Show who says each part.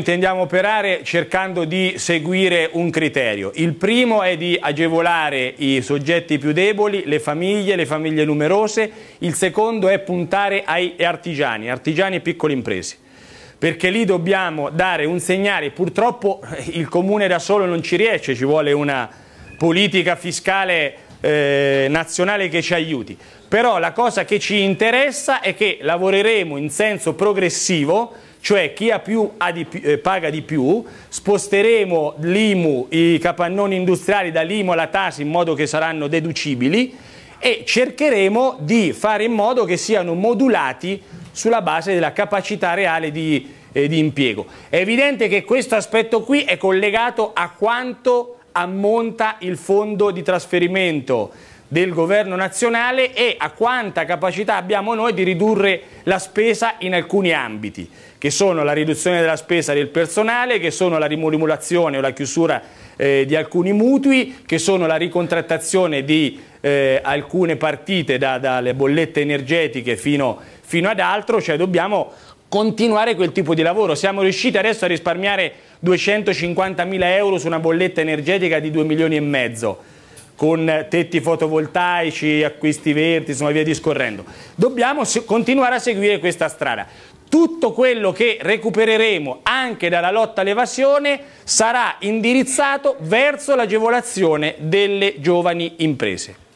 Speaker 1: Intendiamo operare cercando di seguire un criterio. Il primo è di agevolare i soggetti più deboli, le famiglie, le famiglie numerose. Il secondo è puntare ai artigiani, artigiani e piccole imprese. Perché lì dobbiamo dare un segnale. Purtroppo eh, il comune da solo non ci riesce, ci vuole una politica fiscale eh, nazionale che ci aiuti. Però la cosa che ci interessa è che lavoreremo in senso progressivo cioè chi più, di, eh, paga di più, sposteremo l'IMU, i capannoni industriali dall'IMU alla TASI in modo che saranno deducibili e cercheremo di fare in modo che siano modulati sulla base della capacità reale di, eh, di impiego. È evidente che questo aspetto qui è collegato a quanto ammonta il fondo di trasferimento del governo nazionale e a quanta capacità abbiamo noi di ridurre la spesa in alcuni ambiti, che sono la riduzione della spesa del personale, che sono la rimodulazione o la chiusura eh, di alcuni mutui, che sono la ricontrattazione di eh, alcune partite da, dalle bollette energetiche fino, fino ad altro, cioè dobbiamo continuare quel tipo di lavoro. Siamo riusciti adesso a risparmiare 250 mila euro su una bolletta energetica di 2 milioni e mezzo con tetti fotovoltaici, acquisti verdi, insomma via discorrendo. Dobbiamo continuare a seguire questa strada. Tutto quello che recupereremo anche dalla lotta all'evasione sarà indirizzato verso l'agevolazione delle giovani imprese.